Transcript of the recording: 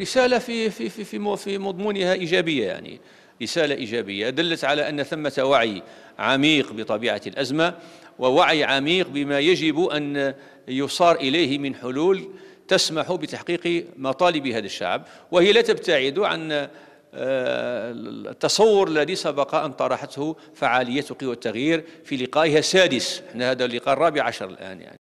رسالة في في في في, في مضمونها إيجابية يعني رسالة إيجابية دلت على أن ثمة وعي عميق بطبيعة الأزمة ووعي عميق بما يجب أن يصار إليه من حلول تسمح بتحقيق مطالب هذا الشعب وهي لا تبتعد عن آه، التصور الذي سبق أن طرحته فعالية قوى التغيير في لقائها السادس احنا هذا اللقاء الرابع عشر الآن يعني